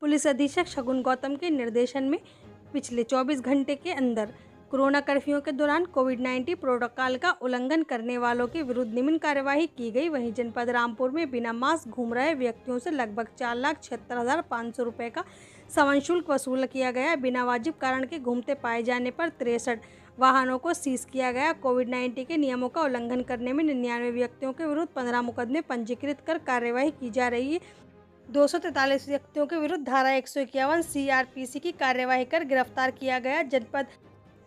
police अधीक्षक शगुन गौतम के निर्देशन में पिछले 24 घंटे के अंदर कोरोना कर्फ्यू के दौरान कोविड 19 प्रोटोकॉल का उल्लंघन करने वालों के विरुद्ध निम्न कार्यवाही की गई वहीं जनपद रामपुर में बिना मास्क घूम रहे व्यक्तियों से लगभग चार लाख छिहत्तर हज़ार पाँच सौ रुपये का सवन शुल्क वसूल किया गया बिना वाजिब कारण के घूमते पाए जाने पर तिरसठ वाहनों को सीज किया गया कोविड 19 के नियमों का उल्लंघन करने में निन्यानवे व्यक्तियों के विरुद्ध पंद्रह मुकदमे पंजीकृत कर कार्यवाही की जा रही है दो व्यक्तियों के विरुद्ध धारा एक सौ इक्यावन सीआरपीसी की कार्यवाही कर गिरफ्तार किया गया जनपद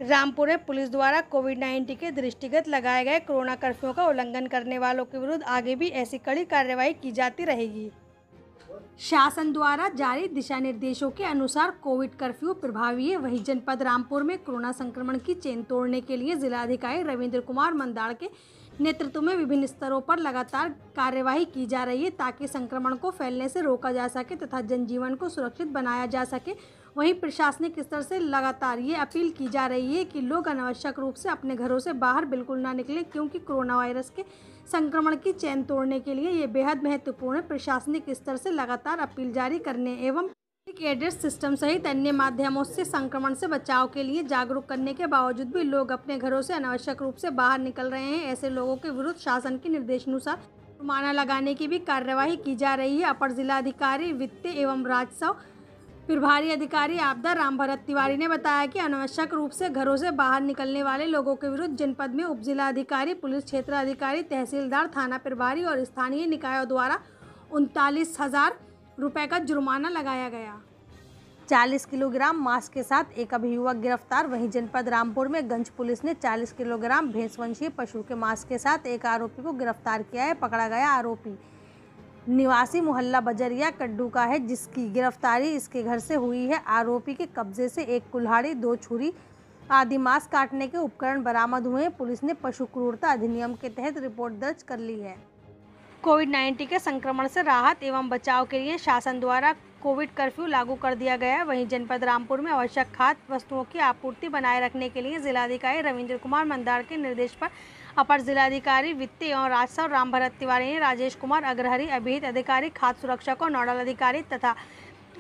रामपुर में पुलिस द्वारा कोविड 19 के दृष्टिगत लगाए गए कोरोना कर्फ्यू का उल्लंघन करने वालों के विरुद्ध आगे भी ऐसी कड़ी कार्यवाही की जाती रहेगी शासन द्वारा जारी दिशा निर्देशों के अनुसार कोविड कर्फ्यू प्रभावी है वही जनपद रामपुर में कोरोना संक्रमण की चेन तोड़ने के लिए जिलाधिकारी रविंद्र कुमार मंदाड़ के नेतृत्व में विभिन्न स्तरों पर लगातार कार्यवाही की जा रही है ताकि संक्रमण को फैलने से रोका जा सके तथा जनजीवन को सुरक्षित बनाया जा सके वहीं प्रशासनिक स्तर से लगातार ये अपील की जा रही है कि लोग अनावश्यक रूप से अपने घरों से बाहर बिल्कुल ना निकलें क्योंकि कोरोना वायरस के संक्रमण की चैन तोड़ने के लिए ये बेहद महत्वपूर्ण है प्रशासनिक स्तर से लगातार अपील जारी करने एवं एड्रेस सिस्टम सहित अन्य माध्यमों से संक्रमण से बचाव के लिए जागरूक करने के बावजूद भी लोग अपने घरों से अनावश्यक रूप से बाहर निकल रहे हैं ऐसे लोगों के विरुद्ध शासन के निर्देशानुसार जुर्माना लगाने की भी कार्यवाही की जा रही है अपर जिलाधिकारी वित्त एवं राजस्व प्रभारी अधिकारी आपदा राम भरत तिवारी ने बताया कि अनावश्यक रूप से घरों से बाहर निकलने वाले लोगों के विरुद्ध जनपद में उप जिलाधिकारी पुलिस क्षेत्र अधिकारी तहसीलदार थाना प्रभारी और स्थानीय निकायों द्वारा उनतालीस हज़ार रुपए का जुर्माना लगाया गया 40 किलोग्राम मांस के साथ एक अभियुवक गिरफ्तार वहीं जनपद रामपुर में गंज पुलिस ने 40 किलोग्राम भैंसवंशीय पशु के मांस के साथ एक आरोपी को गिरफ्तार किया है पकड़ा गया आरोपी निवासी मोहल्ला बजरिया कड्डू का है जिसकी गिरफ्तारी इसके घर से हुई है आरोपी के कब्जे से एक कुल्हाड़ी दो छुरी आदि मांस काटने के उपकरण बरामद हुए पुलिस ने पशु क्रूरता अधिनियम के तहत रिपोर्ट दर्ज कर ली है कोविड नाइन्टीन के संक्रमण से राहत एवं बचाव के लिए शासन द्वारा कोविड कर्फ्यू लागू कर दिया गया है वहीं जनपद रामपुर में आवश्यक खाद्य वस्तुओं की आपूर्ति बनाए रखने के लिए जिलाधिकारी रविंद्र कुमार मंदार के निर्देश पर अपर जिलाधिकारी वित्तीय एवं राजस्व राम भरत तिवारी ने राजेश कुमार अग्रहरी अभिहित अधिकारी खाद्य सुरक्षा को नोडल अधिकारी तथा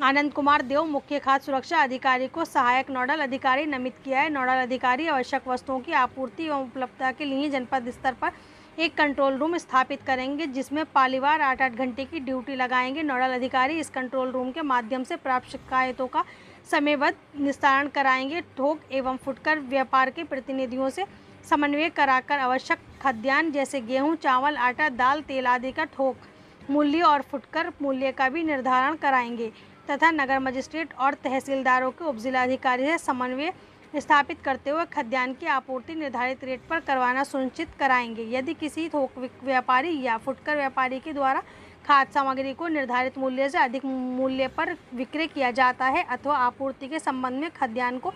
आनंद कुमार देव मुख्य खाद्य सुरक्षा अधिकारी को सहायक नोडल अधिकारी नमित किया है नोडल अधिकारी आवश्यक वस्तुओं की आपूर्ति एवं उपलब्धता के लिए जनपद स्तर पर एक कंट्रोल रूम स्थापित करेंगे जिसमें पालीवार आठ आठ घंटे की ड्यूटी लगाएंगे नोडल अधिकारी इस कंट्रोल रूम के माध्यम से प्राप्त शिकायतों का समयबद्ध निस्तारण कराएंगे थोक एवं फुटकर व्यापार के प्रतिनिधियों से समन्वय कराकर आवश्यक खाद्यान्न जैसे गेहूं चावल आटा दाल तेल आदि का थोक मूल्य और फुटकर मूल्य का भी निर्धारण कराएंगे तथा नगर मजिस्ट्रेट और तहसीलदारों के उपजिलाधिकारी से समन्वय स्थापित करते हुए खाद्यान्न की आपूर्ति निर्धारित रेट पर करवाना सुनिश्चित कराएंगे यदि किसी थोक व्यापारी या फुटकर व्यापारी के द्वारा खाद्य सामग्री को निर्धारित मूल्य से अधिक मूल्य पर विक्रय किया जाता है अथवा आपूर्ति के संबंध में खाद्यान्न को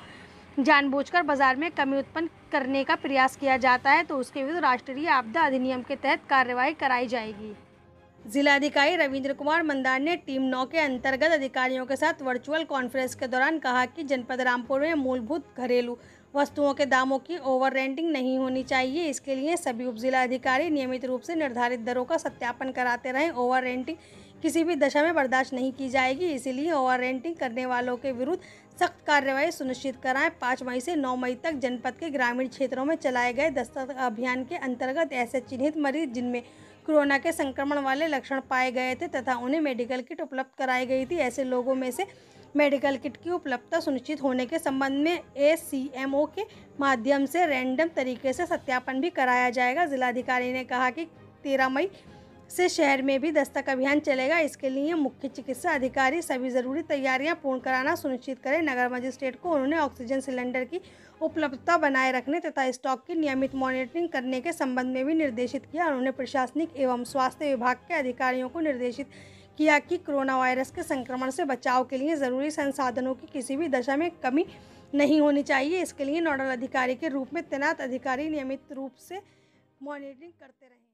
जानबूझकर बाजार में कमी उत्पन्न करने का प्रयास किया जाता है तो उसके विरुद्ध राष्ट्रीय आपदा अधिनियम के तहत कार्रवाई कराई जाएगी जिलाधिकारी रविंद्र कुमार मंदार ने टीम नौ के अंतर्गत अधिकारियों के साथ वर्चुअल कॉन्फ्रेंस के दौरान कहा कि जनपद रामपुर में मूलभूत घरेलू वस्तुओं के दामों की ओवर रेंटिंग नहीं होनी चाहिए इसके लिए सभी उप जिलाधिकारी नियमित रूप से निर्धारित दरों का सत्यापन कराते रहें ओवर रेंटिंग किसी भी दशा में बर्दाश्त नहीं की जाएगी इसीलिए ओवर रेंटिंग करने वालों के विरुद्ध सख्त कार्रवाई सुनिश्चित कराएं पाँच मई से नौ मई तक जनपद के ग्रामीण क्षेत्रों में चलाए गए दस्तक अभियान के अंतर्गत ऐसे चिन्हित मरीज जिनमें कोरोना के संक्रमण वाले लक्षण पाए गए थे तथा उन्हें मेडिकल किट उपलब्ध कराई गई थी ऐसे लोगों में से मेडिकल किट की उपलब्धता सुनिश्चित होने के संबंध में एसीएमओ के माध्यम से रैंडम तरीके से सत्यापन भी कराया जाएगा जिलाधिकारी ने कहा कि तेरह मई से शहर में भी दस्तक अभियान चलेगा इसके लिए मुख्य चिकित्सा अधिकारी सभी जरूरी तैयारियां पूर्ण कराना सुनिश्चित करें नगर मजिस्ट्रेट को उन्होंने ऑक्सीजन सिलेंडर की उपलब्धता बनाए रखने तथा स्टॉक की नियमित मॉनिटरिंग करने के संबंध में भी निर्देशित किया उन्होंने प्रशासनिक एवं स्वास्थ्य विभाग के अधिकारियों को निर्देशित किया कि कोरोना वायरस के संक्रमण से बचाव के लिए ज़रूरी संसाधनों की किसी भी दशा में कमी नहीं होनी चाहिए इसके लिए नोडल अधिकारी के रूप में तैनात अधिकारी नियमित रूप से मॉनिटरिंग करते रहें